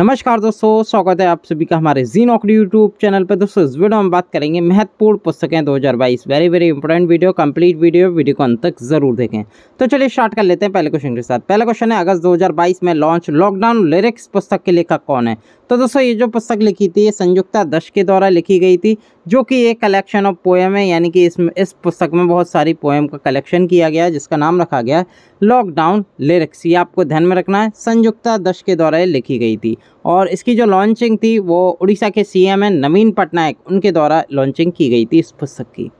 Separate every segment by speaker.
Speaker 1: नमस्कार दोस्तों स्वागत है आप सभी का हमारे जी नौकरी यूट्यूब चैनल पर दोस्तों इस वीडियो में बात करेंगे महत्वपूर्ण पुस्तकें 2022 very very important video complete video video को अंत तक जरूर देखें तो चलिए स्टार्ट कर लेते हैं पहले क्वेश्चन के साथ पहला क्वेश्चन है अगस्त 2022 में लॉन्च लॉकडाउन लिरिक्स पुस्तक के लेखक कौन है तो दोस्तों ये जो पुस्तक लिखी थी ये संयुक्ता दश के द्वारा लिखी गई थी जो कि एक कलेक्शन ऑफ पोएम है यानी कि इस इस पुस्तक में बहुत सारी पोएम का कलेक्शन किया गया है जिसका नाम रखा गया है लॉकडाउन लिरिक्स ये आपको ध्यान में रखना है संयुक्ता दश के द्वारा लिखी गई थी और इसकी जो लॉन्चिंग थी वो उड़ीसा के सी है नवीन पटनायक उनके द्वारा लॉन्चिंग की गई थी इस पुस्तक की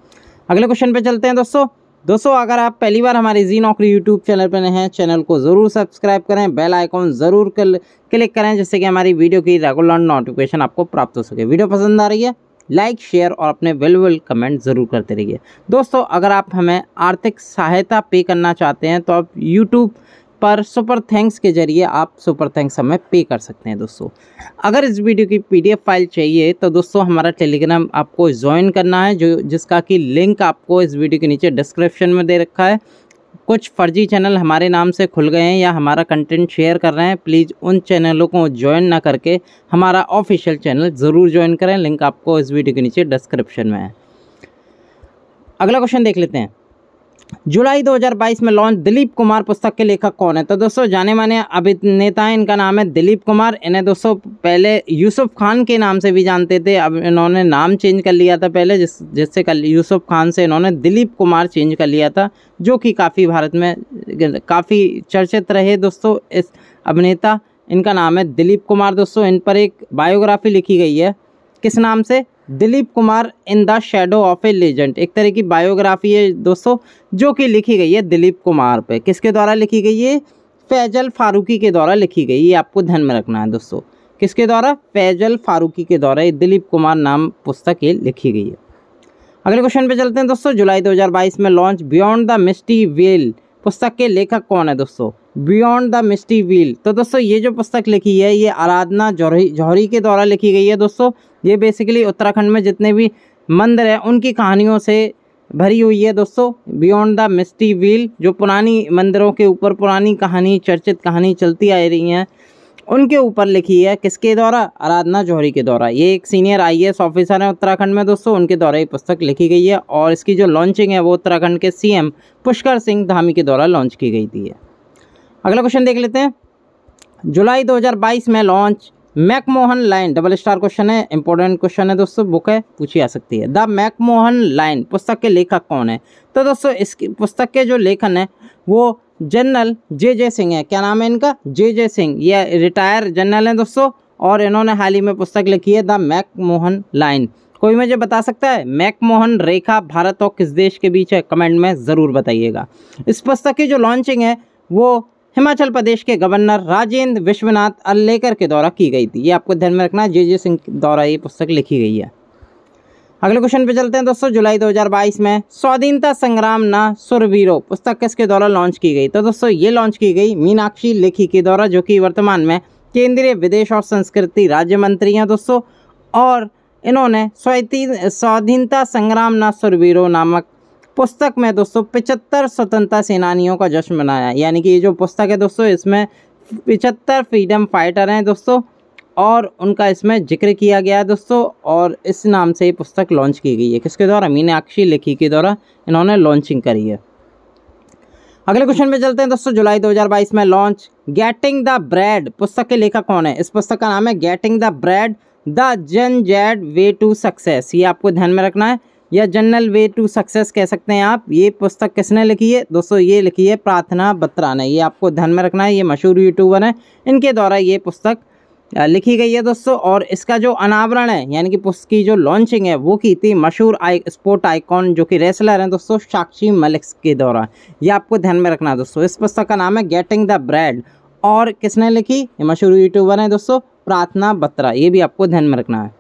Speaker 1: अगले क्वेश्चन पे चलते हैं दोस्तों दोस्तों अगर आप पहली बार हमारे जी नौकरी यूट्यूब चैनल पर हैं चैनल को ज़रूर सब्सक्राइब करें बेल आइकॉन ज़रूर कर, क्लिक करें जिससे कि हमारी वीडियो की रेगुलर नोटिफिकेशन आपको प्राप्त हो सके वीडियो पसंद आ रही है लाइक शेयर और अपने वेलवेल कमेंट ज़रूर करते रहिए दोस्तों अगर आप हमें आर्थिक सहायता पे करना चाहते हैं तो आप यूट्यूब पर सुपर थैंक्स के जरिए आप सुपर थैंक्स हमें पे कर सकते हैं दोस्तों अगर इस वीडियो की पीडीएफ फाइल चाहिए तो दोस्तों हमारा टेलीग्राम आपको ज्वाइन करना है जो जिसका कि लिंक आपको इस वीडियो के नीचे डिस्क्रिप्शन में दे रखा है कुछ फर्जी चैनल हमारे नाम से खुल गए हैं या हमारा कंटेंट शेयर कर रहे हैं प्लीज़ उन चैनलों को ज्वाइन ना करके हमारा ऑफिशियल चैनल ज़रूर ज्वाइन करें लिंक आपको इस वीडियो के नीचे डिस्क्रिप्शन में है अगला क्वेश्चन देख लेते हैं जुलाई 2022 में लॉन्च दिलीप कुमार पुस्तक के लेखक कौन है तो दोस्तों जाने माने अभिनेता हैं इनका नाम है दिलीप कुमार इन्हें दोस्तों पहले यूसुफ खान के नाम से भी जानते थे अब इन्होंने नाम चेंज कर लिया था पहले जिस जिससे कल यूसुफ खान से इन्होंने दिलीप कुमार चेंज कर लिया था जो कि काफ़ी भारत में काफ़ी चर्चित रहे दोस्तों इस अभिनेता इनका नाम है दिलीप कुमार दोस्तों इन पर एक बायोग्राफी लिखी गई है किस नाम से Dilip Kumar in the shadow of a legend एक तरह की बायोग्राफी है दोस्तों जो कि लिखी गई है दिलीप कुमार पे किसके द्वारा लिखी गई है फैजल फारूकी के द्वारा लिखी गई ये आपको ध्यान में रखना है दोस्तों किसके द्वारा फैजल फारूकी के द्वारा ये दिलीप कुमार नाम पुस्तक ये लिखी गई है अगले क्वेश्चन पे चलते हैं दोस्तों जुलाई 2022 में launch beyond the misty veil पुस्तक के लेखक कौन है दोस्तों बियॉन्ड द मिस्टी व्हील तो दोस्तों ये जो पुस्तक लिखी है ये आराधना जौहरी जौहरी के द्वारा लिखी गई है दोस्तों ये बेसिकली उत्तराखंड में जितने भी मंदिर हैं उनकी कहानियों से भरी हुई है दोस्तों बियॉन्ड द मिस्टी व्हील जो पुरानी मंदिरों के ऊपर पुरानी कहानी चर्चित कहानी चलती आ रही हैं उनके ऊपर लिखी है किसके द्वारा आराधना जौहरी के द्वारा ये एक सीनियर आईएएस ऑफिसर है उत्तराखंड में दोस्तों उनके द्वारा ये पुस्तक लिखी गई है और इसकी जो लॉन्चिंग है वो उत्तराखंड के सीएम पुष्कर सिंह धामी के द्वारा लॉन्च की गई थी अगला क्वेश्चन देख लेते हैं जुलाई 2022 में launch McMahon line double star question है इंपॉर्टेंट क्वेश्चन है दोस्तों बुक है पूछी जा सकती है द मैकमोहन लाइन पुस्तक के लेखक कौन है तो दोस्तों इसकी पुस्तक के जो लेखन है वो जनरल जे जे सिंह है क्या नाम है इनका जे जे सिंह ये रिटायर जनरल हैं दोस्तों और इन्होंने हाल ही में पुस्तक लिखी है द मैक मोहन लाइन कोई मुझे बता सकता है मैक मोहन रेखा भारत और किस देश के बीच है कमेंट में ज़रूर बताइएगा इस पुस्तक की जो लॉन्चिंग है वो हिमाचल प्रदेश के गवर्नर राजेंद्र विश्वनाथ अल्लेकर के द्वारा की गई थी ये आपको ध्यान में रखना जे जे सिंह द्वारा ये पुस्तक लिखी गई है अगले क्वेश्चन पे चलते हैं दोस्तों जुलाई 2022 में स्वाधीनता संग्राम ना सुरवीरो पुस्तक किसके द्वारा लॉन्च की गई तो दोस्तों ये लॉन्च की गई मीनाक्षी लेखी के द्वारा जो कि वर्तमान में केंद्रीय विदेश और संस्कृति राज्य मंत्री हैं दोस्तों और इन्होंने स्वाधीन स्वाधीनता संग्राम ना सुरवीरो नामक पुस्तक में दोस्तों पिचहत्तर स्वतंत्रता सेनानियों का जश्न मनाया यानी कि ये जो पुस्तक है दोस्तों इसमें पिचहत्तर फ्रीडम फाइटर हैं दोस्तों और उनका इसमें जिक्र किया गया है दोस्तों और इस नाम से ये पुस्तक लॉन्च की गई है किसके द्वारा मीनाक्षी लेखी के द्वारा इन्होंने लॉन्चिंग करी है अगले क्वेश्चन में चलते हैं दोस्तों जुलाई 2022 में लॉन्च गेटिंग द ब्रेड पुस्तक के लेखक कौन है इस पुस्तक का नाम है getting the bread the Gen Z way to success ये आपको ध्यान में रखना है या जनरल वे टू सक्सेस कह सकते हैं आप ये पुस्तक किसने लिखी है दोस्तों ये लिखी है प्रार्थना बत्रा ने ये आपको ध्यान में रखना है ये मशहूर यूट्यूबर हैं इनके द्वारा ये पुस्तक लिखी गई है दोस्तों और इसका जो अनावरण है यानी कि उसकी जो लॉन्चिंग है वो की थी मशहूर आई स्पोर्ट आइकॉन जो कि रेसलर हैं दोस्तों साक्षी मलिक्स के दौरान ये आपको ध्यान में रखना है दोस्तों इस पुस्तक का नाम है गेटिंग द ब्रेड और किसने लिखी ये मशहूर यूट्यूबर हैं दोस्तों प्रार्थना बत्रा ये भी आपको ध्यान में रखना है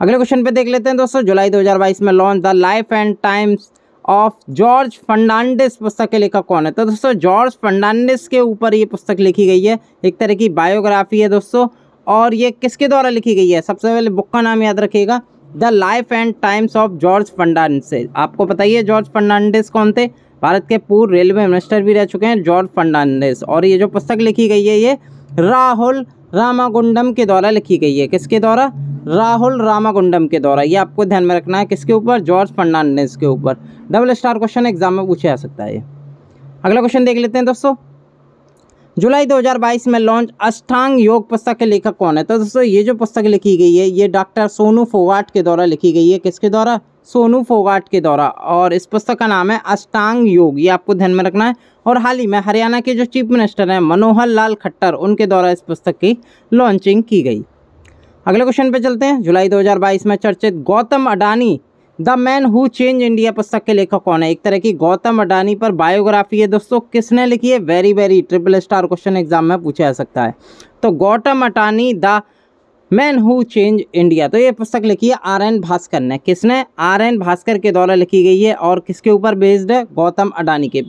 Speaker 1: अगले क्वेश्चन पर देख लेते हैं दोस्तों जुलाई दो में launch the life and times of George Fernandes पुस्तक के लेखक कौन है तो दोस्तों जॉर्ज फर्नांडिस के ऊपर ये पुस्तक लिखी गई है एक तरह की बायोग्राफी है दोस्तों और ये किसके द्वारा लिखी गई है सबसे पहले बुक का नाम याद रखिएगा the life and times of George Fernandes आपको बताइए जॉर्ज फर्नांडिस कौन थे भारत के पूर्व रेलवे मिनिस्टर भी रह चुके हैं जॉर्ज फर्नांडिस और ये जो पुस्तक लिखी गई है ये राहुल रामागुंडम के द्वारा लिखी गई है किसके द्वारा राहुल रामागुंडम के द्वारा ये आपको ध्यान में रखना है किसके ऊपर जॉर्ज फर्नांडिस के ऊपर डबल स्टार क्वेश्चन एग्जाम में पूछा जा सकता है अगला क्वेश्चन देख लेते हैं दोस्तों जुलाई 2022 में लॉन्च अष्टांग योग पुस्तक के लेखक कौन है तो दोस्तों ये जो पुस्तक लिखी गई है ये डॉक्टर सोनू फोगाट के द्वारा लिखी गई है किसके द्वारा सोनू फोगाट के द्वारा और इस पुस्तक का नाम है अष्टांग योग ये आपको ध्यान में रखना है और हाल ही में हरियाणा के जो चीफ मिनिस्टर हैं मनोहर लाल खट्टर उनके द्वारा इस पुस्तक की लॉन्चिंग की गई अगले क्वेश्चन पे चलते हैं जुलाई 2022 में चर्चित Gautam Adani the man who change India पुस्तक के लेखक कौन है एक तरह की गौतम अडानी पर बायोग्राफी है दोस्तों किसने लिखी है very very triple star question exam में पूछा जा सकता है तो Gautam Adani the man who change India तो ये पुस्तक लिखी है आर एन भास्कर ने किसने आर एन भास्कर के द्वारा लिखी गई है और किसके ऊपर बेस्ड है गौतम अडानी के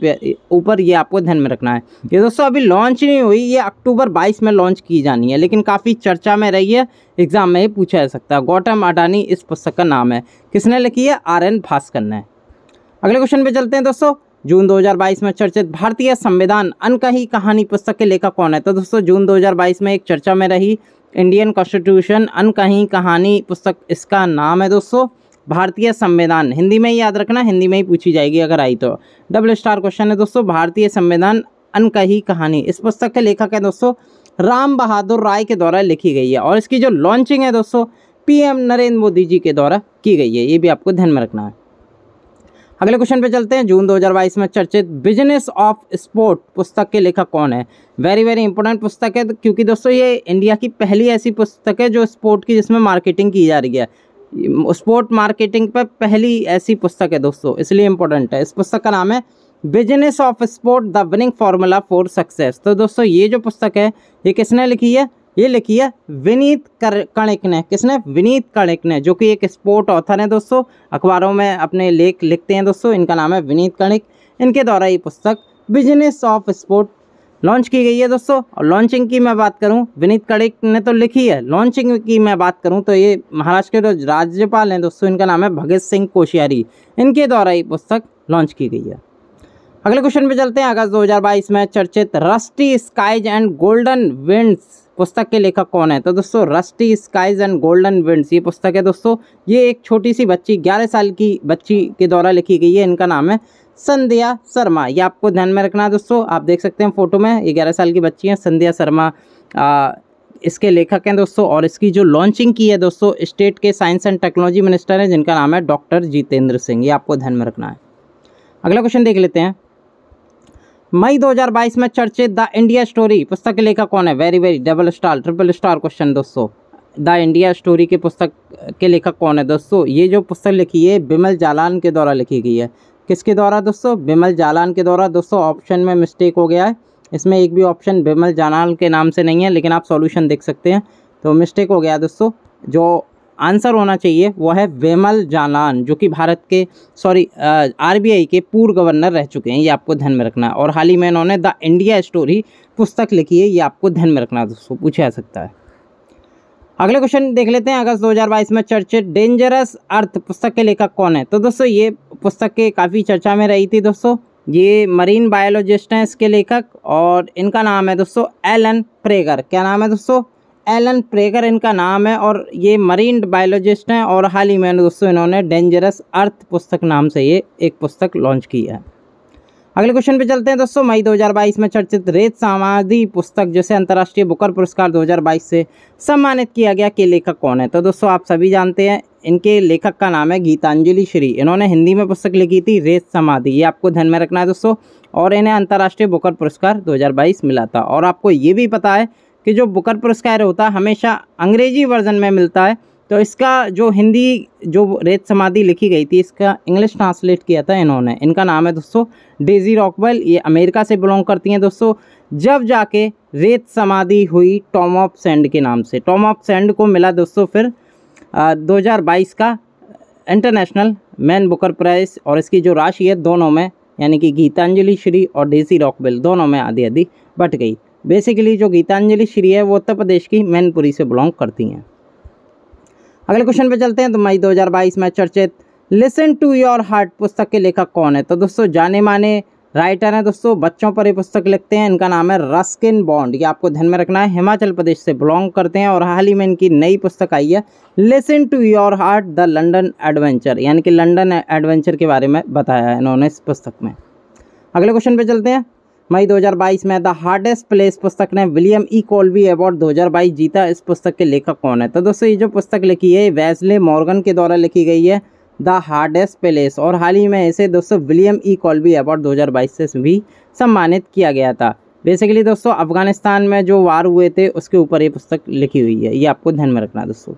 Speaker 1: ऊपर ये आपको ध्यान में रखना है ये दोस्तों अभी लॉन्च नहीं हुई ये अक्टूबर 22 में लॉन्च की जानी है लेकिन काफ़ी चर्चा में रही है एग्ज़ाम में ये पूछा जा सकता है गौतम अडानी इस पुस्तक का नाम है किसने लिखी है आर एन भास्कर ने अगले क्वेश्चन पे चलते हैं दोस्तों जून 2022 में चर्चित भारतीय संविधान अनकही कहानी पुस्तक के लेखक कौन है तो दोस्तों जून 2022 में एक चर्चा में रही इंडियन कॉन्स्टिट्यूशन अन कहीं कहानी पुस्तक इसका नाम है दोस्तों भारतीय संविधान हिंदी में ही याद रखना हिंदी में ही पूछी जाएगी अगर आई तो डबल स्टार क्वेश्चन है दोस्तों भारतीय संविधान अनकही कहानी इस पुस्तक के लेखक है दोस्तों राम बहादुर राय के द्वारा लिखी गई है और इसकी जो लॉन्चिंग है दोस्तों पीएम नरेंद्र मोदी जी के द्वारा की गई है ये भी आपको ध्यान में रखना है अगले क्वेश्चन पे चलते हैं जून 2022 में चर्चित बिजनेस ऑफ स्पोर्ट पुस्तक के लेखक कौन है वेरी वेरी इंपॉर्टेंट पुस्तक है क्योंकि दोस्तों ये इंडिया की पहली ऐसी पुस्तक है जो स्पोर्ट की जिसमें मार्केटिंग की जा रही है स्पोर्ट मार्केटिंग पर पहली ऐसी पुस्तक है दोस्तों इसलिए इंपॉर्टेंट है इस पुस्तक का नाम है business of sport the winning formula for success तो दोस्तों ये जो पुस्तक है ये किसने लिखी है ये लिखी है विनीत कर कणिक ने किसने विनीत कणिक ने जो कि एक स्पोर्ट ऑथर है दोस्तों अखबारों में अपने लेख लिखते हैं दोस्तों इनका नाम है विनीत कणिक इनके द्वारा ये पुस्तक बिजनेस ऑफ स्पोर्ट लॉन्च की गई है दोस्तों और लॉन्चिंग की मैं बात करूं विनीत कणिक ने तो लिखी है लॉन्चिंग की मैं बात करूँ तो ये महाराष्ट्र के जो राज्यपाल हैं दोस्तों इनका नाम है भगत सिंह कोशियारी इनके द्वारा ये पुस्तक लॉन्च की गई है अगले क्वेश्चन पे चलते हैं अगस्त 2022 में चर्चित rusty skies and golden winds पुस्तक के लेखक कौन है तो दोस्तों rusty skies and golden winds ये पुस्तक है दोस्तों ये एक छोटी सी बच्ची ग्यारह साल की बच्ची के द्वारा लिखी गई है इनका नाम है संध्या शर्मा ये आपको ध्यान में रखना है दोस्तों आप देख सकते हैं फ़ोटो में ये ग्यारह साल की बच्ची हैं संध्या शर्मा इसके लेखक हैं दोस्तों और इसकी जो लॉन्चिंग की है दोस्तों स्टेट के साइंस एंड टेक्नोलॉजी मिनिस्टर हैं जिनका नाम है डॉक्टर जितेंद्र सिंह ये आपको ध्यान में रखना है अगला क्वेश्चन देख लेते हैं मई 2022 में चर्चित द इंडिया स्टोरी पुस्तक के लेखक कौन है very very double star triple star question दोस्तों द इंडिया स्टोरी के पुस्तक के लेखक कौन है दोस्तों ये जो पुस्तक लिखी है बिमल जालान के द्वारा लिखी गई है किसके द्वारा दोस्तों बिमल जालान के द्वारा दोस्तों ऑप्शन में मिस्टेक हो गया है इसमें एक भी ऑप्शन बिमल जालान के नाम से नहीं है लेकिन आप सॉल्यूशन देख सकते हैं तो मिस्टेक हो गया दोस्तों जो आंसर होना चाहिए वह है वेमल जालान जो कि भारत के सॉरी आरबीआई के पूर्व गवर्नर रह चुके हैं ये आपको ध्यान में रखना है और हाल ही में इन्होंने द इंडिया स्टोरी पुस्तक लिखी है ये आपको ध्यान में रखना दोस्तों पूछा जा सकता है अगले क्वेश्चन देख लेते हैं अगस्त 2022 में चर्चित डेंजरस अर्थ पुस्तक के लेखक कौन है तो दोस्तों ये पुस्तक के काफ़ी चर्चा में रही थी दोस्तों ये मरीन बायोलॉजिस्ट हैं इसके लेखक और इनका नाम है दोस्तों एलन प्रेगर क्या नाम है दोस्तों एलन प्रेगर इनका नाम है और ये मरीन बायोलॉजिस्ट हैं और हाल ही में दोस्तों इन्होंने डेंजरस अर्थ पुस्तक नाम से ये एक पुस्तक लॉन्च की है अगले क्वेश्चन पे चलते हैं दोस्तों मई 2022 में चर्चित रेत समाधि पुस्तक जिसे अंतर्राष्ट्रीय बुकर पुरस्कार 2022 से सम्मानित किया गया के लेखक कौन है तो दोस्तों आप सभी जानते हैं इनके लेखक का नाम है गीतांजलि श्री इन्होंने हिंदी में पुस्तक लिखी थी रेत समाधि ये आपको ध्यान में रखना है दोस्तों और इन्हें अंतर्राष्ट्रीय बुकर पुरस्कार दो मिला था और आपको ये भी पता है कि जो बुकर पुरस्कार होता है हमेशा अंग्रेजी वर्जन में मिलता है तो इसका जो हिंदी जो रेत समाधि लिखी गई थी इसका इंग्लिश ट्रांसलेट किया था इन्होंने इनका नाम है दोस्तों डेजी रॉकवेल ये अमेरिका से बिलोंग करती हैं दोस्तों जब जाके रेत समाधि हुई टॉम ऑफ सेंड के नाम से टॉम ऑफ सेंड को मिला दोस्तों फिर आ, 2022 का इंटरनेशनल मैन बुकर प्राइस और इसकी जो राशि है दोनों में यानी कि गीतांजलि श्री और डेसी रॉकवेल दोनों में आधी आधी बट गई बेसिकली जो गीतांजलि श्री है वो उत्तर प्रदेश की मैनपुरी से बिलोंग करती हैं अगले क्वेश्चन पे चलते हैं तो मई 2022 में चर्चित लिसन टू योर हार्ट पुस्तक के लेखक कौन है तो दोस्तों जाने माने राइटर हैं दोस्तों बच्चों पर ये पुस्तक लिखते हैं इनका नाम है रस्किन बॉन्ड ये आपको ध्यान में रखना है हिमाचल प्रदेश से बिलोंग करते हैं और हाल ही में इनकी नई पुस्तक आई है listen to your heart the London adventure यानी कि लंडन एडवेंचर के बारे में बताया है इन्होंने इस पुस्तक में अगले क्वेश्चन पे चलते हैं मई 2022 में द हार्डेस्ट प्लेस पुस्तक ने विलियम ई कोल्बी अवार्ड 2022 जीता इस पुस्तक के लेखक कौन है तो दोस्तों ये जो पुस्तक लिखी है वैसले मॉर्गन के द्वारा लिखी गई है द हार्डेस्ट प्लेस और हाल ही में इसे दोस्तों विलियम ई कॉल्बी अवार्ड 2022 से भी सम्मानित किया गया था बेसिकली दोस्तों अफगानिस्तान में जो वार हुए थे उसके ऊपर ये पुस्तक लिखी हुई है ये आपको ध्यान में रखना दोस्तों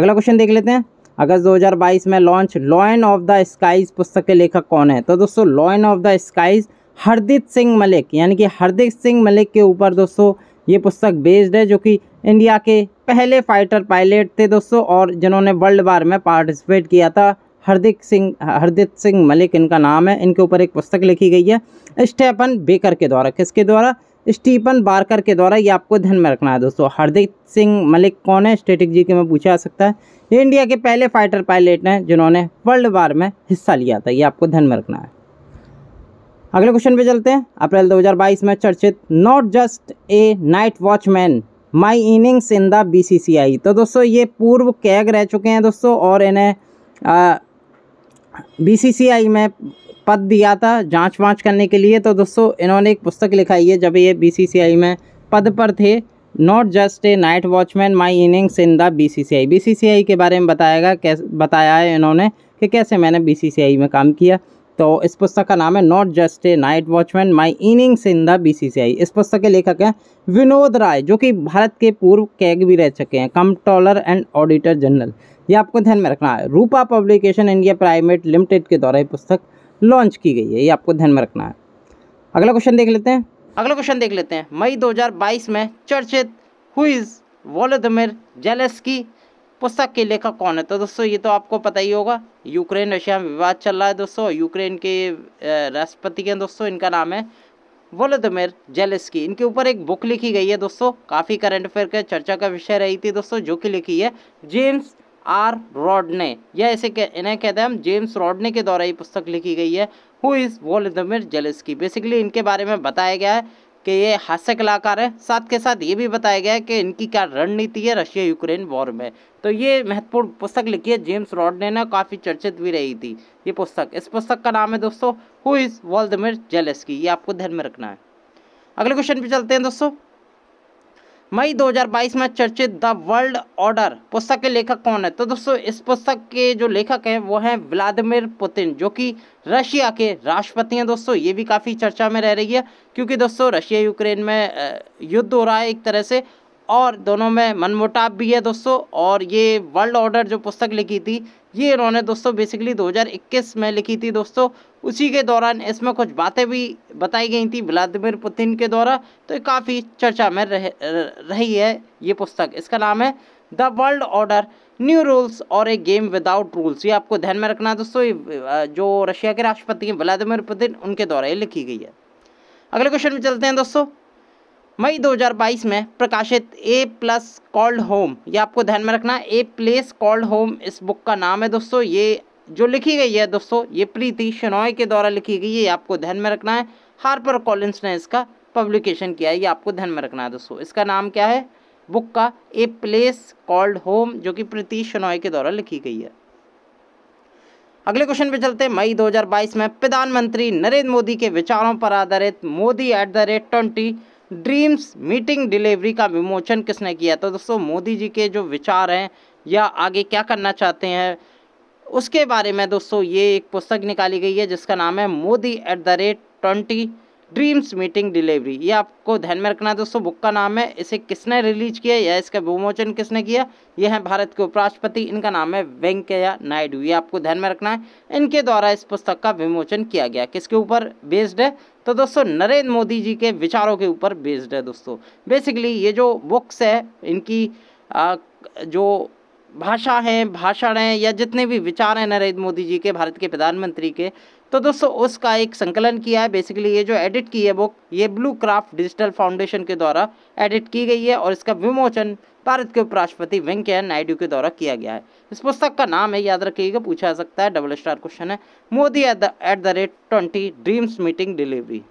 Speaker 1: अगला क्वेश्चन देख लेते हैं अगस्त 2022 में launch lion of the skies पुस्तक के लेखक कौन है तो दोस्तों lion of the skies Hardeep Singh Malik यानी कि हरदीप सिंह मलिक के ऊपर दोस्तों ये पुस्तक बेस्ड है जो कि इंडिया के पहले फाइटर पायलट थे दोस्तों और जिन्होंने वर्ल्ड वार में पार्टिसिपेट किया था हरदीप सिंह हरदीप सिंह मलिक इनका नाम है इनके ऊपर एक पुस्तक लिखी गई है स्टेपन बेकर के द्वारा किसके द्वारा स्टीपन बारकर के द्वारा ये आपको ध्यान में रखना है दोस्तों हरदीप सिंह मलिक कौन है स्टेटिक जी के में पूछा जा सकता है ये इंडिया के पहले फाइटर पायलट हैं जिन्होंने वर्ल्ड वार में हिस्सा लिया था ये आपको ध्यान में रखना है अगले क्वेश्चन पे चलते हैं अप्रैल 2022 में चर्चित not just a night watchman my innings in the BCCI तो दोस्तों ये पूर्व कैग रह चुके हैं दोस्तों और इन्हें बीसीसीआई में पद दिया था जांच वाँच करने के लिए तो दोस्तों इन्होंने एक पुस्तक लिखाई है जब ये बीसीसीआई में पद पर थे not just a night watchman my innings in the B BCCI के बारे में बताएगा कैसे बताया है इन्होंने कि कैसे मैंने बीसीसीआई में काम किया तो इस पुस्तक का नाम है not just a night watchman my innings in the BCCI इस पुस्तक के लेखक हैं विनोद राय जो कि भारत के पूर्व कैग भी रह चुके हैं कंट्रोलर एंड ऑडिटर जनरल ये आपको ध्यान में रखना है Rupa publication India private limited के द्वारा ये पुस्तक लॉन्च की गई है ये आपको ध्यान में रखना है अगला क्वेश्चन देख लेते हैं अगला क्वेश्चन देख लेते हैं मई 2022 में चर्चित हुईज वोलोदमिर जेलेस्की पुस्तक के लेखक कौन है तो दोस्तों ये तो आपको पता ही होगा यूक्रेन रशिया में विवाद चल रहा है दोस्तों यूक्रेन के राष्ट्रपति हैं दोस्तों इनका नाम है वोलोदमिर जेलेस्की इनके ऊपर एक बुक लिखी गई है दोस्तों काफ़ी करंट अफेयर के चर्चा का विषय रही थी दोस्तों जो कि लिखी है जेम्स आर रॉडने या इसे इन्हें कहते हैं हम जेम्स रॉडने के द्वारा ये पुस्तक लिखी गई है who is Volodymyr Zelensky basically इनके बारे में बताया गया है कि ये हास्य कलाकार है साथ के साथ ये भी बताया गया है कि इनकी क्या रणनीति है रशिया यूक्रेन वॉर में तो ये महत्वपूर्ण पुस्तक लिखी है जेम्स रॉड ने ना काफ़ी चर्चित भी रही थी ये पुस्तक इस पुस्तक का नाम है दोस्तों हु इज़ वॉल्दमिर की ये आपको ध्यान में रखना है अगले क्वेश्चन पे चलते हैं दोस्तों मई 2022 में चर्चित द वर्ल्ड ऑर्डर पुस्तक के लेखक कौन है तो दोस्तों इस पुस्तक के जो लेखक हैं वो हैं व्लादिमिर पुतिन जो कि रशिया के राष्ट्रपति हैं दोस्तों ये भी काफ़ी चर्चा में रह रही है क्योंकि दोस्तों रशिया यूक्रेन में युद्ध हो रहा है एक तरह से और दोनों में मनमुटाव भी है दोस्तों और ये वर्ल्ड ऑर्डर जो पुस्तक लिखी थी ये इन्होंने दोस्तों बेसिकली 2021 में लिखी थी दोस्तों उसी के दौरान इसमें कुछ बातें भी बताई गई थी व्लादिमिर पुतिन के द्वारा तो काफ़ी चर्चा में रह, रही है ये पुस्तक इसका नाम है the world order new rules और ए गेम विदाउट रूल्स ये आपको ध्यान में रखना है दोस्तों जो रशिया के राष्ट्रपति हैं व्लादिमिर पुतिन उनके द्वारा ये लिखी गई है अगले क्वेश्चन में चलते हैं दोस्तों मई 2022 में प्रकाशित ए प्लस कॉल्ड होम ये आपको ध्यान में रखना ए प्लेस कॉल्ड होम इस बुक का नाम है दोस्तों ये जो लिखी गई है दोस्तों ये प्रीति शनॉय के द्वारा लिखी गई है आपको ध्यान में रखना है हार्पर कॉलिंस ने इसका पब्लिकेशन किया है ये आपको ध्यान में रखना है दोस्तों इसका नाम क्या है बुक का ए प्लेस कॉल्ड होम जो कि प्रीति शनॉय के द्वारा लिखी गई है अगले क्वेश्चन पे चलते हैं मई 2022 में प्रधानमंत्री नरेंद्र मोदी के विचारों पर आधारित Modi at the rate twenty dreams meeting delivery का विमोचन किसने किया तो दोस्तों मोदी जी के जो विचार हैं या आगे क्या करना चाहते हैं उसके बारे में दोस्तों ये एक पुस्तक निकाली गई है जिसका नाम है Modi at the rate twenty dreams meeting delivery ये आपको ध्यान में रखना है दोस्तों बुक का नाम है इसे किसने रिलीज किया या इसका विमोचन किसने किया ये है भारत के उपराष्ट्रपति इनका नाम है वेंकैया नायडू ये आपको ध्यान में रखना है इनके द्वारा इस पुस्तक का विमोचन किया गया किसके ऊपर बेस्ड है तो दोस्तों नरेंद्र मोदी जी के विचारों के ऊपर बेस्ड है दोस्तों बेसिकली ये जो बुक्स है इनकी आ, जो भाषा है भाषण है या जितने भी विचार हैं नरेंद्र मोदी जी के भारत के प्रधानमंत्री के तो दोस्तों उसका एक संकलन किया है बेसिकली ये जो एडिट की है बुक ये ब्लू क्राफ्ट डिजिटल फाउंडेशन के द्वारा एडिट की गई है और इसका विमोचन भारत के उपराष्ट्रपति वेंकैया नायडू के द्वारा किया गया है इस पुस्तक का नाम है याद रखिएगा पूछा जा सकता है डबल स्टार क्वेश्चन है Modi at the rate twenty dreams meeting delivery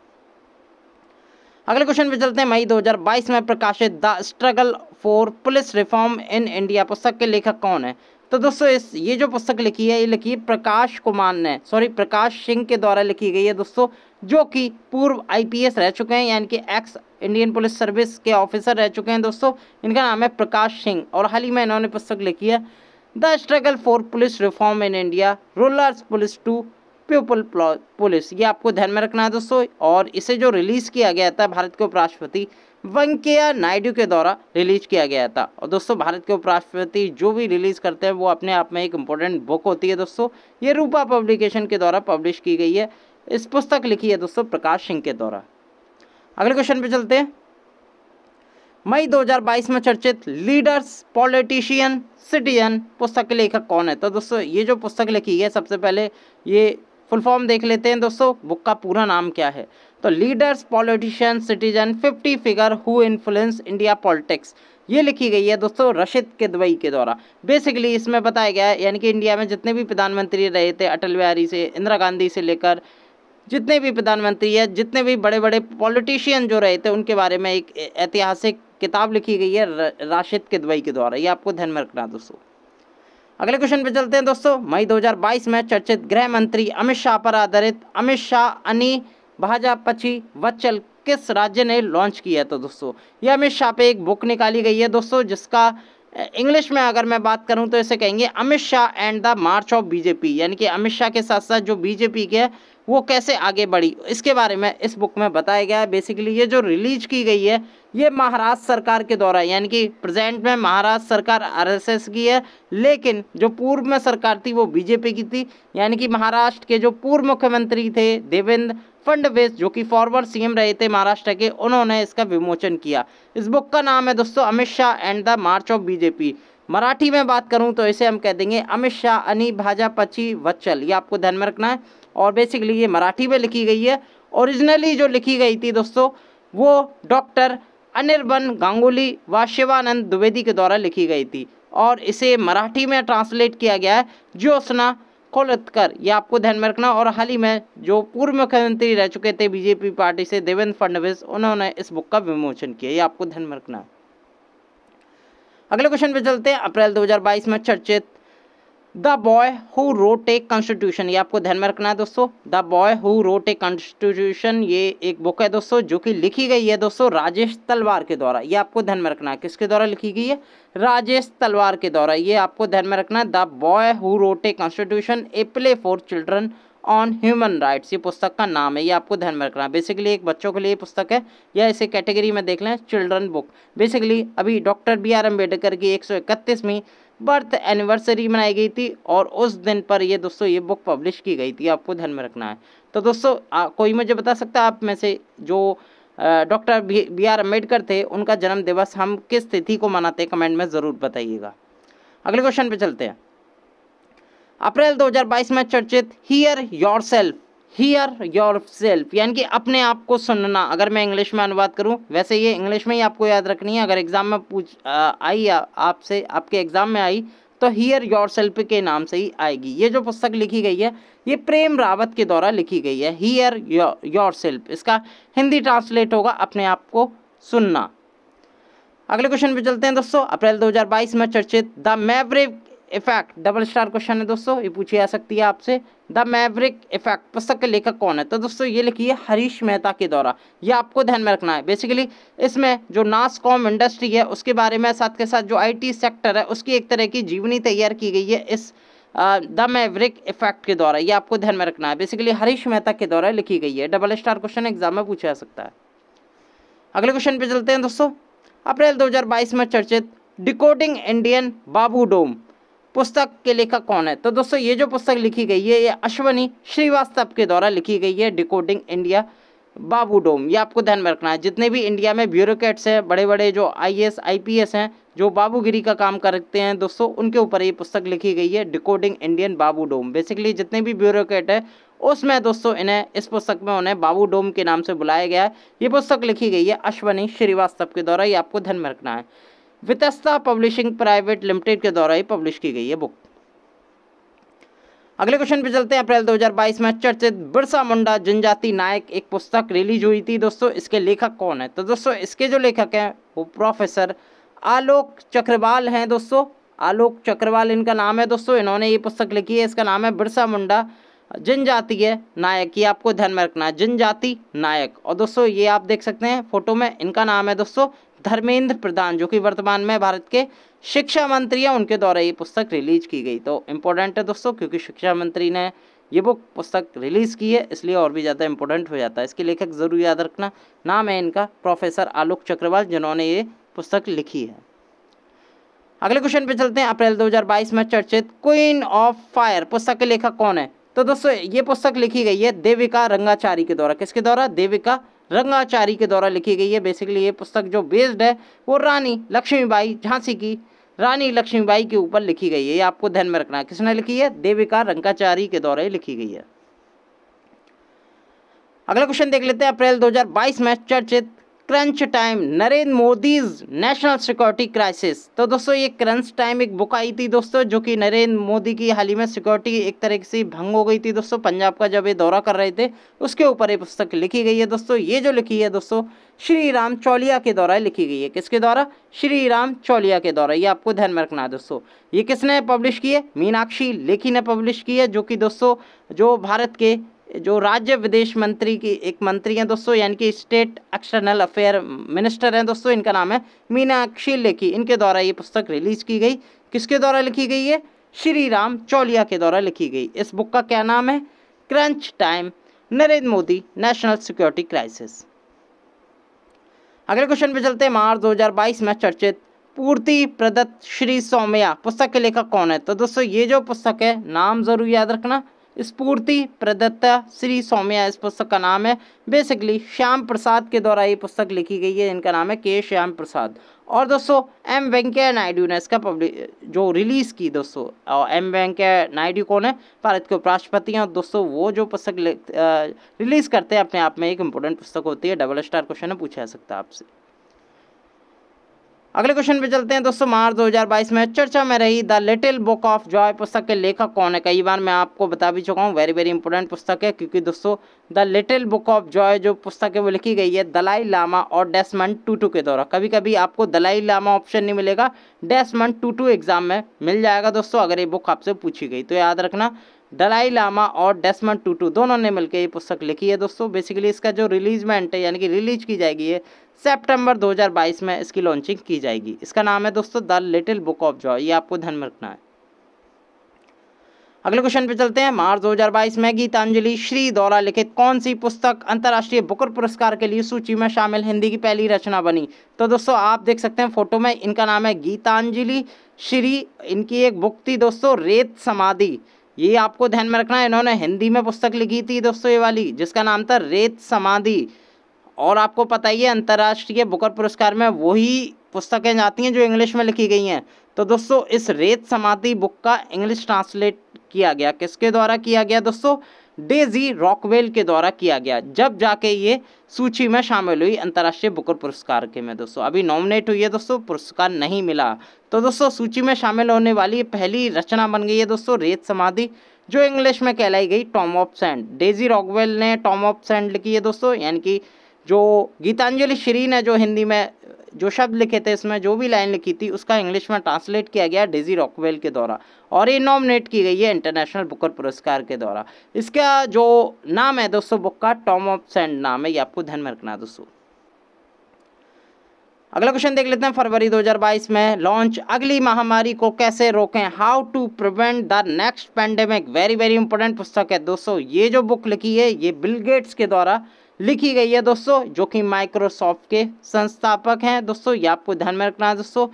Speaker 1: अगले क्वेश्चन पे चलते हैं मई 2022 में प्रकाशित the struggle for police reform in India पुस्तक के लेखक कौन है तो दोस्तों इस ये जो पुस्तक लिखी है ये लिखी है प्रकाश कुमार ने सॉरी प्रकाश सिंह के द्वारा लिखी गई है दोस्तों जो कि पूर्व आईपीएस रह चुके हैं यानी कि एक्स इंडियन पुलिस सर्विस के ऑफिसर रह चुके हैं दोस्तों इनका नाम है प्रकाश सिंह और हाल ही में इन्होंने पुस्तक लिखी है the struggle for police reform in India ruler police to people police ये आपको ध्यान में रखना है दोस्तों और इसे जो रिलीज़ किया गया था भारत के उपराष्ट्रपति वेंकैया नायडू के द्वारा रिलीज किया गया था और दोस्तों भारत के उपराष्ट्रपति जो भी रिलीज करते हैं वो अपने आप में एक इम्पोर्टेंट बुक होती है दोस्तों ये रूपा पब्लिकेशन के द्वारा पब्लिश की गई है इस पुस्तक लिखी है दोस्तों प्रकाश सिंह के द्वारा अगले क्वेश्चन पे चलते हैं मई 2022 में चर्चित लीडर्स पॉलिटिशियन सिटीजन पुस्तक के लेखक कौन है तो दोस्तों ये जो पुस्तक लिखी है सबसे पहले ये फुल फॉर्म देख लेते हैं दोस्तों बुक का पूरा नाम क्या है तो leaders politician citizen fifty figure who influence India politics ये लिखी गई है दोस्तों रशीद किदवई के द्वारा बेसिकली इसमें बताया गया है यानी कि इंडिया में जितने भी प्रधानमंत्री रहे थे अटल बिहारी से इंदिरा गांधी से लेकर जितने भी प्रधानमंत्री या जितने भी बड़े बड़े पॉलिटिशियन जो रहे थे उनके बारे में एक ऐतिहासिक किताब लिखी गई है राशिद के किदवई के द्वारा ये आपको ध्यान में रखना दोस्तों अगले क्वेश्चन पे चलते हैं दोस्तों मई 2022 में चर्चित गृह मंत्री अमित शाह पर आधारित अमित शाह अनी भाजापची वचल किस राज्य ने लॉन्च किया था दोस्तों यह अमित शाह पे एक बुक निकाली गई है दोस्तों जिसका इंग्लिश में अगर मैं बात करूं तो इसे कहेंगे Amit Shah and the march of BJP यानी कि अमित शाह के साथ साथ जो बीजेपी के वो कैसे आगे बढ़ी इसके बारे में इस बुक में बताया गया है बेसिकली ये जो रिलीज की गई है ये महाराष्ट्र सरकार के द्वारा यानी कि प्रेजेंट में महाराष्ट्र सरकार आरएसएस की है लेकिन जो पूर्व में सरकार थी वो बीजेपी की थी यानी कि महाराष्ट्र के जो पूर्व मुख्यमंत्री थे देवेंद्र फंड फंडवेज जो कि फॉरवर्ड सीएम रहे थे महाराष्ट्र के उन्होंने इसका विमोचन किया इस बुक का नाम है दोस्तों Amit Shah and the march of BJP Marathi में बात करूं तो इसे हम कह देंगे अमित शाह अनी भाजा पची वच्चल ये आपको ध्यान में रखना है और बेसिकली ये मराठी में लिखी गई है ओरिजिनली जो लिखी गई थी दोस्तों वो डॉक्टर अनिर्बन गांगुली व शिवानंद द्विवेदी के द्वारा लिखी गई थी और इसे मराठी में ट्रांसलेट किया गया है उसना कोलतकर ये आपको ध्यान में रखना और हाल ही में जो पूर्व मुख्यमंत्री रह चुके थे बीजेपी पार्टी से देवेंद्र फडणवीस उन्होंने इस बुक का विमोचन किया ये आपको ध्यान में रखना अगले क्वेश्चन पे चलते हैं अप्रैल 2022 में चर्चित the boy who wrote a constitution ये आपको ध्यान में रखना है दोस्तों the boy who wrote a constitution ये एक बुक है दोस्तों जो कि लिखी गई है दोस्तों राजेश तलवार के द्वारा ये आपको ध्यान में रखना है किसके द्वारा लिखी गई है राजेश तलवार के द्वारा ये आपको ध्यान में रखना है the boy who wrote a constitution a play for children on human rights ये पुस्तक का नाम है ये आपको ध्यान में रखना है बेसिकली एक बच्चों के लिए पुस्तक है या इसे कैटेगरी में देख लें चिल्ड्रन बुक बेसिकली अभी डॉक्टर बी आर अम्बेडकर की एक सौ इकतीसवीं बर्थ एनिवर्सरी मनाई गई थी और उस दिन पर ये दोस्तों ये बुक पब्लिश की गई थी आपको ध्यान में रखना है तो दोस्तों आ, कोई मुझे बता सकता है आप में से जो डॉक्टर बी आर अम्बेडकर थे उनका जन्म दिवस हम किस तिथि को मनाते हैं कमेंट में ज़रूर बताइएगा अगले क्वेश्चन पे चलते हैं अप्रैल 2022 में चर्चित hear yourself hear yourself यानी कि अपने आप को सुनना अगर मैं इंग्लिश में अनुवाद करूं वैसे ये इंग्लिश में ही आपको याद रखनी है अगर एग्ज़ाम में पूछ आई आपसे आपके एग्ज़ाम में आई तो हीयर योर सेल्फ के नाम से ही आएगी ये जो पुस्तक लिखी गई है ये प्रेम रावत के द्वारा लिखी गई है हीयर योर सेल्फ इसका हिंदी ट्रांसलेट होगा अपने आप को सुनना अगले क्वेश्चन पे चलते हैं दोस्तों अप्रैल 2022 में चर्चित the maverick effect double star question है दोस्तों ये पूछी जा सकती है आपसे द मैवरिक इफेक्ट पुस्तक के लेखक कौन है तो दोस्तों ये लिखी है हरीश मेहता के द्वारा ये आपको ध्यान में रखना है बेसिकली इसमें जो नास कॉम इंडस्ट्री है उसके बारे में साथ के साथ जो आईटी सेक्टर है उसकी एक तरह की जीवनी तैयार की गई है इस द मैवरिक इफेक्ट के द्वारा ये आपको ध्यान में रखना है बेसिकली हरीश मेहता के द्वारा लिखी गई है डबल स्टार क्वेश्चन एग्जाम में पूछा जा सकता है अगले क्वेश्चन पे चलते हैं दोस्तों अप्रैल 2022 में चर्चित डिकोडिंग इंडियन बाबू डोम पुस्तक के लेखक कौन है तो दोस्तों ये जो पुस्तक लिखी गई है ये अश्वनी श्रीवास्तव के द्वारा लिखी गई है डिकोडिंग इंडिया बाबू डोम ये आपको ध्यान में रखना है जितने भी इंडिया में ब्यूरोक्रेट्स हैं बड़े बड़े जो आईएएस आईपीएस हैं जो बाबूगिरी का काम करते हैं दोस्तों उनके ऊपर ये पुस्तक लिखी गई है decoding Indian babudom basically जितने भी ब्यूरोक्रेट है उसमें दोस्तों इन्हें इस पुस्तक में उन्हें बाबू डोम के नाम से बुलाया गया है ये पुस्तक लिखी गई है अश्वनी श्रीवास्तव के द्वारा ये आपको ध्यान में रखना है वितस्ता पब्लिशिंग प्राइवेट लिमिटेड के द्वारा ही पब्लिश की गई है बुक अगले क्वेश्चन पे चलते हैं अप्रैल 2022 में चर्चित बिरसा मुंडा जनजाति नायक एक पुस्तक रिलीज हुई थी दोस्तों इसके लेखक कौन है तो दोस्तों इसके जो लेखक हैं वो प्रोफेसर आलोक चक्रवाल हैं दोस्तों आलोक चक्रवाल इनका नाम है दोस्तों इन्होंने ये पुस्तक लिखी है इसका नाम है बिरसा मुंडा जनजातीय नायक ये आपको ध्यान में रखना है जनजाति नायक और दोस्तों ये आप देख सकते हैं फोटो में इनका नाम है दोस्तों धर्मेंद्र प्रधान जो कि वर्तमान में भारत के शिक्षा मंत्री हैं उनके द्वारा ये पुस्तक रिलीज की गई तो इम्पोर्टेंट है दोस्तों क्योंकि शिक्षा मंत्री ने ये बुक पुस्तक रिलीज़ की है इसलिए और भी ज़्यादा इम्पोर्टेंट हो जाता है इसके लेखक ज़रूर याद रखना नाम है इनका प्रोफेसर आलोक चक्रवाल जिन्होंने ये पुस्तक लिखी है अगले क्वेश्चन पे चलते हैं अप्रैल 2022 में चर्चित क्वीन ऑफ फायर पुस्तक के लेखक कौन है तो दोस्तों ये पुस्तक लिखी गई है देविका रंगाचारी के द्वारा किसके द्वारा देविका रंगाचारी के द्वारा लिखी गई है बेसिकली ये पुस्तक जो बेस्ड है वो रानी लक्ष्मीबाई झांसी की रानी लक्ष्मीबाई के ऊपर लिखी गई है ये आपको ध्यान में रखना है किसने लिखी है देविका रंगाचारी के द्वारा लिखी गई है अगला क्वेश्चन देख लेते हैं अप्रैल 2022 में चर्चित crunch time Narendra Modi's national security crisis तो दोस्तों ये क्रंच टाइम एक बुक आई थी दोस्तों जो कि नरेंद्र मोदी की हाल ही में सिक्योरिटी एक तरह से भंग हो गई थी दोस्तों पंजाब का जब ये दौरा कर रहे थे उसके ऊपर ये पुस्तक लिखी गई है दोस्तों ये जो लिखी है दोस्तों श्री राम चौलिया के द्वारा लिखी गई है किसके द्वारा श्री राम चौलिया के द्वारा ये आपको ध्यान में रखना है दोस्तों ये किसने पब्लिश की है मीनाक्षी लेखी ने पब्लिश की है जो कि दोस्तों जो भारत के जो राज्य विदेश मंत्री की एक मंत्री हैं दोस्तों यानी कि स्टेट एक्सटर्नल अफेयर मिनिस्टर हैं दोस्तों इनका नाम है मीनाक्षी लेखी इनके द्वारा ये पुस्तक रिलीज की गई किसके द्वारा लिखी गई है श्री राम चौलिया के द्वारा लिखी गई इस बुक का क्या नाम है crunch time Narendra Modi national security crisis अगले क्वेश्चन पे चलते हैं मार्च 2022 में चर्चित पूर्ति प्रदत्त श्री सौम्या पुस्तक के लेखक कौन है तो दोस्तों ये जो पुस्तक है नाम ज़रूर याद रखना स्पूर्ति प्रदत्ता श्री सौम्या इस पुस्तक का नाम है बेसिकली श्याम प्रसाद के द्वारा ये पुस्तक लिखी गई है इनका नाम है के श्याम प्रसाद और दोस्तों एम वेंकैया नायडू ने इसका पब्लिक जो रिलीज़ की दोस्तों और एम वेंकैया नायडू कौन है भारत के उपराष्ट्रपति हैं और दोस्तों वो जो पुस्तक रिलीज़ करते हैं अपने आप में एक इम्पोर्टेंट पुस्तक होती है डबल स्टार क्वेश्चन है पूछा जा सकता है आपसे अगले क्वेश्चन पे चलते हैं दोस्तों मार्च 2022 में चर्चा में रही the little book of joy पुस्तक के लेखक कौन है कई बार मैं आपको बता भी चुका हूँ वेरी वेरी इंपॉर्टेंट पुस्तक है क्योंकि दोस्तों the little book of joy जो पुस्तक है वो लिखी गई है दलाई लामा और टू टूटू के द्वारा कभी कभी आपको दलाई लामा ऑप्शन नहीं मिलेगा टू टूटू एग्जाम में मिल जाएगा दोस्तों अगर ये बुक आपसे पूछी गई तो याद रखना दलाई लामा और डेसमंड टूटू दोनों ने मिलकर ये पुस्तक लिखी है दोस्तों बेसिकली इसका जो रिलीजमेंट है यानी कि रिलीज की जाएगी है सेप्टेम्बर दो में इसकी लॉन्चिंग की जाएगी इसका नाम है दोस्तों the little book of joy ये आपको ध्यान में रखना है अगले क्वेश्चन पे चलते हैं मार्च 2022 में गीतांजलि श्री द्वारा लिखित कौन सी पुस्तक अंतर्राष्ट्रीय बुकर पुरस्कार के लिए सूची में शामिल हिंदी की पहली रचना बनी तो दोस्तों आप देख सकते हैं फोटो में इनका नाम है गीतांजलि श्री इनकी एक बुक थी दोस्तों रेत समाधि ये आपको ध्यान में रखना है इन्होंने हिंदी में पुस्तक लिखी थी दोस्तों ये वाली जिसका नाम था रेत समाधि और आपको पता ही है अंतर्राष्ट्रीय बुकर पुरस्कार में वही पुस्तकें जाती हैं जो इंग्लिश में लिखी गई हैं तो दोस्तों इस रेत समाधि बुक का इंग्लिश ट्रांसलेट किया गया किसके द्वारा किया गया दोस्तों डेजी रॉकवेल के द्वारा किया गया जब जाके ये सूची में शामिल हुई अंतर्राष्ट्रीय बुकर पुरस्कार के में दोस्तों अभी नॉमिनेट हुई है दोस्तों पुरस्कार नहीं मिला तो दोस्तों सूची में शामिल होने वाली पहली रचना बन गई है दोस्तों रेत समाधि जो इंग्लिश में कहलाई गई tomb of sand Daisy Rockwell ने टॉम ऑफ सेंड लिखी है दोस्तों यानी कि जो गीतांजलि श्री ने जो हिंदी में जो शब्द लिखे थे इसमें जो भी लाइन लिखी थी उसका इंग्लिश में ट्रांसलेट किया गया डेजी रॉकवेल के द्वारा और ये नॉमिनेट की गई है इंटरनेशनल बुकर पुरस्कार के द्वारा इसका जो नाम है दोस्तों बुक का टॉम ऑफ सेंड नाम है ये आपको ध्यान में रखना दोस्तों अगला क्वेश्चन देख लेते हैं फरवरी 2022 में लॉन्च अगली महामारी को कैसे रोकें how to prevent the next pandemic very very important पुस्तक है दोस्तों ये जो बुक लिखी है ये बिल गेट्स के द्वारा लिखी गई है दोस्तों जो कि माइक्रोसॉफ्ट के संस्थापक हैं दोस्तों ये आपको ध्यान में रखना है दोस्तों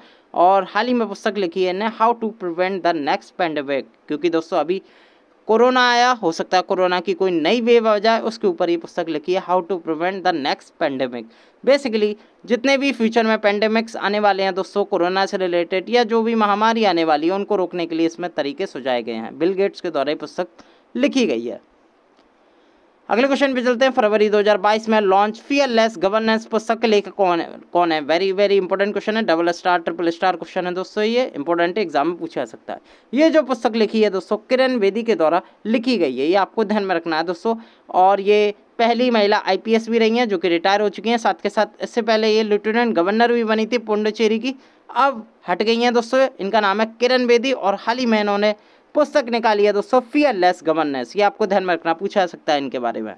Speaker 1: और हाल ही में पुस्तक लिखी है ना how to prevent the next pandemic क्योंकि दोस्तों अभी कोरोना आया हो सकता है कोरोना की कोई नई वेव आ जाए उसके ऊपर ये पुस्तक लिखी है how to prevent the next pandemic basically जितने भी फ्यूचर में पेंडेमिक्स आने वाले हैं दोस्तों कोरोना से रिलेटेड या जो भी महामारी आने वाली है उनको रोकने के लिए इसमें तरीके सुझाए गए हैं बिल गेट्स के द्वारा ये पुस्तक लिखी गई है अगले क्वेश्चन पे चलते हैं फरवरी 2022 में लॉन्च फियरलेस गवर्नेंस पुस्तक के लेखक कौन है कौन है वेरी वेरी इंपॉर्टेंट क्वेश्चन है double star triple star question है दोस्तों ये इंपॉर्टेंट एग्जाम में पूछा जा सकता है ये जो पुस्तक लिखी है दोस्तों किरण बेदी के द्वारा लिखी गई है ये आपको ध्यान में रखना है दोस्तों और ये पहली महिला आई भी रही हैं जो कि रिटायर हो चुकी हैं साथ के साथ इससे पहले ये लेफ्टिनेंट गवर्नर भी बनी थी पुंडचेरी की अब हट गई हैं दोस्तों इनका नाम है किरण बेदी और हाल ही में इन्होंने पुस्तक निकाली है तो सोफिया लेस गवर्नेस ये आपको ध्यान में रखना पूछा सकता है इनके बारे में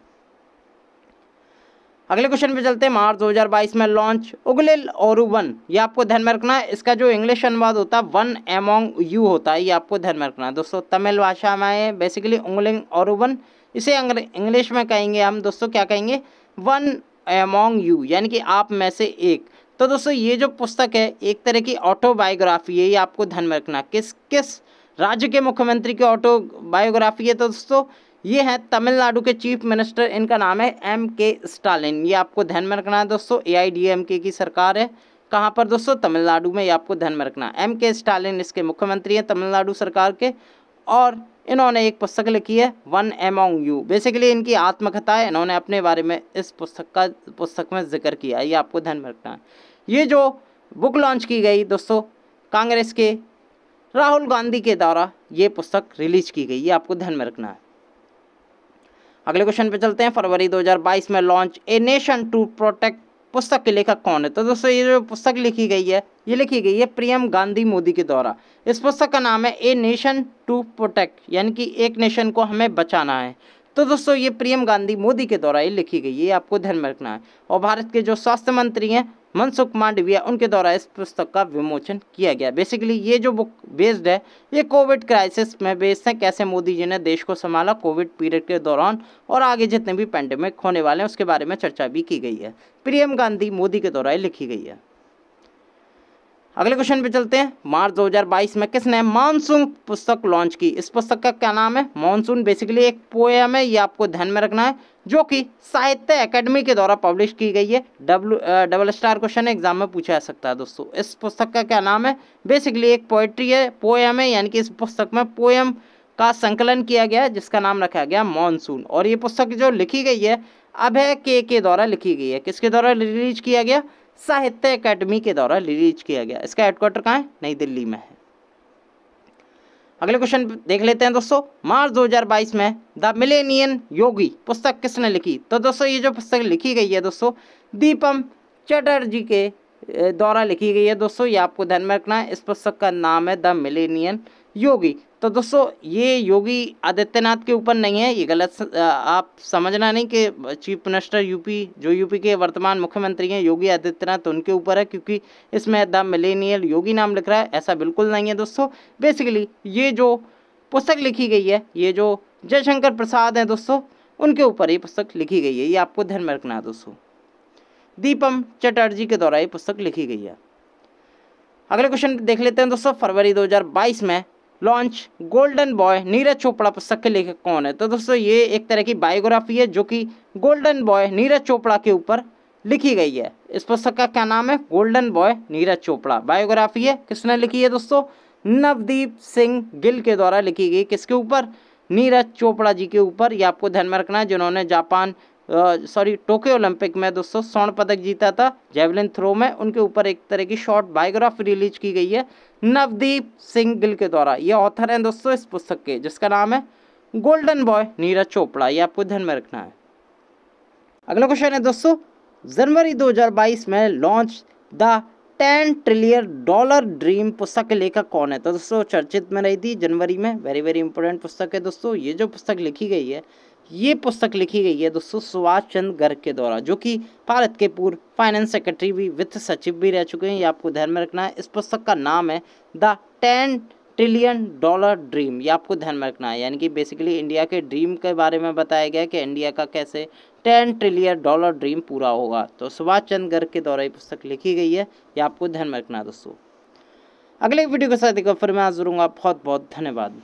Speaker 1: अगले क्वेश्चन पे चलते हैं मार्च 2022 में लॉन्च उगले और वन ये आपको ध्यान में रखना है इसका जो इंग्लिश अनुवाद होता है वन एमोंग यू होता है ये आपको ध्यान में रखना है दोस्तों तमिल भाषा में बेसिकली उंगलिंग और वन इसे इंग्लिश में कहेंगे हम दोस्तों क्या कहेंगे वन एमोंग यू यानी कि आप में से एक तो दोस्तों ये जो पुस्तक है एक तरह की ऑटोबायोग्राफी है ये आपको ध्यान में रखना किस किस राज्य के मुख्यमंत्री की ऑटो बायोग्राफी है तो दोस्तों ये है तमिलनाडु के चीफ मिनिस्टर इनका नाम है एम के स्टालिन ये आपको ध्यान में रखना है दोस्तों ए आई डी एम के की सरकार है कहाँ पर दोस्तों तमिलनाडु में ये आपको ध्यान में रखना एम के स्टालिन इसके मुख्यमंत्री हैं तमिलनाडु सरकार के और इन्होंने एक पुस्तक लिखी है वन एमोंग यू बेसिकली इनकी आत्मकथा है इन्होंने अपने बारे में इस पुस्तक का पुस्तक में जिक्र किया ये आपको ध्यान में रखना है ये जो बुक लॉन्च की गई दोस्तों कांग्रेस के राहुल गांधी के द्वारा ये पुस्तक रिलीज की गई है आपको ध्यान में रखना है अगले क्वेश्चन पे चलते हैं फरवरी 2022 में launch a nation to protect पुस्तक के लेखक कौन है तो दोस्तों ये जो पुस्तक लिखी गई है ये लिखी गई है प्रियम गांधी मोदी के द्वारा इस पुस्तक का नाम है ए नेशन टू प्रोटेक्ट यानी कि एक नेशन को हमें बचाना है तो दोस्तों ये प्रियम गांधी मोदी के द्वारा ये लिखी गई है आपको ध्यान में रखना है और भारत के जो स्वास्थ्य मंत्री हैं मनसुख मांडविया उनके द्वारा इस पुस्तक का विमोचन किया गया बेसिकली ये जो बुक बेस्ड है ये कोविड क्राइसिस में बेस्ड है कैसे मोदी जी ने देश को संभाला कोविड पीरियड के दौरान और आगे जितने भी पैंडेमिक होने वाले हैं उसके बारे में चर्चा भी की गई है प्रियम गांधी मोदी के द्वारा लिखी गई है अगले क्वेश्चन पे चलते हैं मार्च 2022 में किसने मानसून पुस्तक लॉन्च की इस पुस्तक का क्या नाम है मानसून बेसिकली एक पोएम है ये आपको ध्यान में रखना है जो कि साहित्य एकेडमी के द्वारा पब्लिश की गई है डब्लू डबल स्टार क्वेश्चन एग्जाम में पूछा जा सकता है दोस्तों इस पुस्तक का क्या नाम है बेसिकली एक पोएट्री है पोएम है यानी कि इस पुस्तक में पोएम का संकलन किया गया है जिसका नाम रखा गया मानसून और ये पुस्तक जो लिखी गई है अभय के के द्वारा लिखी गई है किसके द्वारा रिलीज किया गया साहित्य अकेडमी के द्वारा रिलीज किया गया इसका हेडक्वार्टर कहाँ है नई दिल्ली में है अगले क्वेश्चन देख लेते हैं दोस्तों मार्च 2022 में द मिलेनियन योगी पुस्तक किसने लिखी तो दोस्तों ये जो पुस्तक लिखी गई है दोस्तों दीपम चटर्जी के द्वारा लिखी गई है दोस्तों ये आपको ध्यान में रखना है इस पुस्तक का नाम है द मिलेनियन योगी तो दोस्तों ये योगी आदित्यनाथ के ऊपर नहीं है ये गलत आप समझना नहीं कि चीफ मिनिस्टर यूपी जो यूपी के वर्तमान मुख्यमंत्री हैं योगी आदित्यनाथ तो उनके ऊपर है क्योंकि इसमें द मिलेनियल योगी नाम लिख रहा है ऐसा बिल्कुल नहीं है दोस्तों बेसिकली ये जो पुस्तक लिखी गई है ये जो जयशंकर प्रसाद हैं दोस्तों उनके ऊपर ये पुस्तक लिखी गई है ये आपको ध्यान में रखना है दोस्तों दीपम चटर्जी के द्वारा ये पुस्तक लिखी गई है अगले क्वेश्चन देख लेते हैं दोस्तों फरवरी 2022 में launch golden boy Neeraj Chopra पुस्तक के लेखक कौन है तो दोस्तों ये एक तरह की बायोग्राफी है जो कि गोल्डन बॉय नीरज चोपड़ा के ऊपर लिखी गई है इस पुस्तक का क्या नाम है golden boy Neeraj Chopra biography है किसने लिखी है दोस्तों नवदीप सिंह गिल के द्वारा लिखी गई किसके ऊपर नीरज चोपड़ा जी के ऊपर ये आपको ध्यान में रखना है जिन्होंने जापान सॉरी टोक्यो ओलंपिक में दोस्तों स्वर्ण पदक जीता था जेवलिन थ्रो में उनके ऊपर एक तरह की शॉर्ट बायोग्राफी रिलीज की गई है नवदीप सिंह गिल के द्वारा ये ऑथर हैं दोस्तों इस पुस्तक के जिसका नाम है गोल्डन बॉय नीरज चोपड़ा ये आपको ध्यान में रखना है अगला क्वेश्चन है दोस्तों जनवरी 2022 में launch the ten trillion dollar dream पुस्तक के लेखक कौन है तो दोस्तों चर्चित में रही थी जनवरी में वेरी वेरी इंपॉर्टेंट पुस्तक है दोस्तों ये जो पुस्तक लिखी गई है ये पुस्तक लिखी गई है दोस्तों सुभाष चंद्र गर्ग के द्वारा जो कि भारत के पूर्व फाइनेंस सेक्रेटरी भी वित्त सचिव भी रह चुके हैं ये आपको ध्यान में रखना है इस पुस्तक का नाम है the ten trillion dollar dream ये आपको ध्यान में रखना है यानी कि बेसिकली इंडिया के ड्रीम के बारे में बताया गया कि इंडिया का कैसे टेन ट्रिलियन डॉलर ड्रीम पूरा होगा तो सुभाष चंद्र गर्ग के द्वारा ये पुस्तक लिखी गई है ये आपको ध्यान में रखना है दोस्तों अगले वीडियो के साथ एक बार फिर मैं हाजिर हूँ बहुत बहुत धन्यवाद